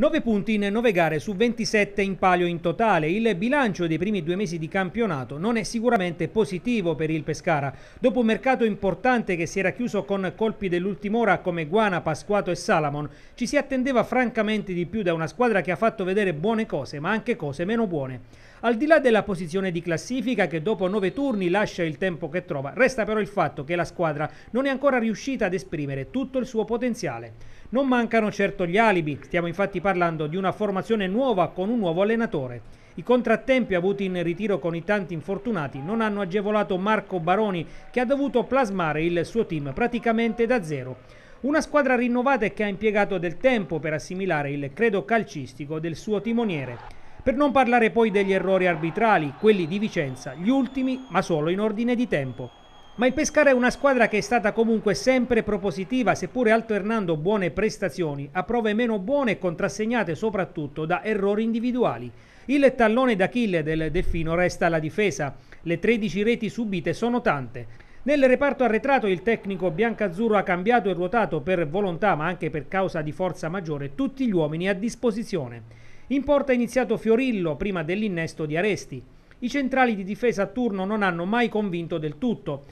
9 punti in 9 gare su 27 in palio in totale. Il bilancio dei primi due mesi di campionato non è sicuramente positivo per il Pescara. Dopo un mercato importante che si era chiuso con colpi dell'ultima ora come Guana, Pasquato e Salamon, ci si attendeva francamente di più da una squadra che ha fatto vedere buone cose ma anche cose meno buone. Al di là della posizione di classifica che dopo nove turni lascia il tempo che trova, resta però il fatto che la squadra non è ancora riuscita ad esprimere tutto il suo potenziale. Non mancano certo gli alibi, stiamo infatti parlando di una formazione nuova con un nuovo allenatore. I contrattempi avuti in ritiro con i tanti infortunati non hanno agevolato Marco Baroni che ha dovuto plasmare il suo team praticamente da zero. Una squadra rinnovata e che ha impiegato del tempo per assimilare il credo calcistico del suo timoniere. Per non parlare poi degli errori arbitrali, quelli di Vicenza, gli ultimi ma solo in ordine di tempo. Ma il Pescara è una squadra che è stata comunque sempre propositiva, seppure alternando buone prestazioni a prove meno buone e contrassegnate soprattutto da errori individuali. Il tallone d'Achille del Delfino resta la difesa. Le 13 reti subite sono tante. Nel reparto arretrato il tecnico biancazzurro ha cambiato e ruotato per volontà ma anche per causa di forza maggiore tutti gli uomini a disposizione. In porta è iniziato Fiorillo prima dell'innesto di Aresti. I centrali di difesa a turno non hanno mai convinto del tutto.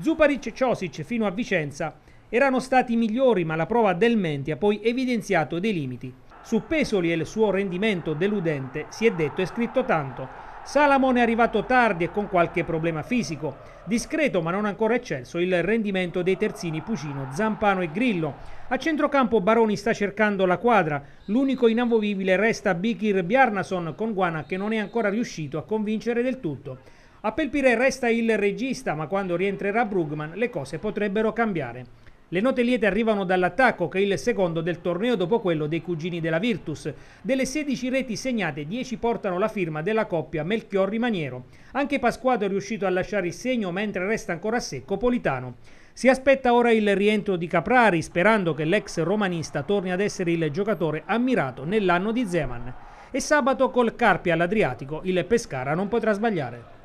Zuparic e Ciosic fino a Vicenza erano stati migliori ma la prova del Menti ha poi evidenziato dei limiti. Su Pesoli e il suo rendimento deludente si è detto e scritto tanto. Salamone è arrivato tardi e con qualche problema fisico. Discreto ma non ancora eccelso il rendimento dei terzini Pucino, Zampano e Grillo. A centrocampo Baroni sta cercando la quadra. L'unico inamovibile resta Bikir Bjarnason con Guana che non è ancora riuscito a convincere del tutto. A Pelpire resta il regista ma quando rientrerà Brugman le cose potrebbero cambiare. Le note liete arrivano dall'attacco che è il secondo del torneo dopo quello dei cugini della Virtus. Delle 16 reti segnate 10 portano la firma della coppia Melchiorri-Maniero. Anche Pasquato è riuscito a lasciare il segno mentre resta ancora secco Politano. Si aspetta ora il rientro di Caprari sperando che l'ex romanista torni ad essere il giocatore ammirato nell'anno di Zeman. E sabato col Carpi all'Adriatico il Pescara non potrà sbagliare.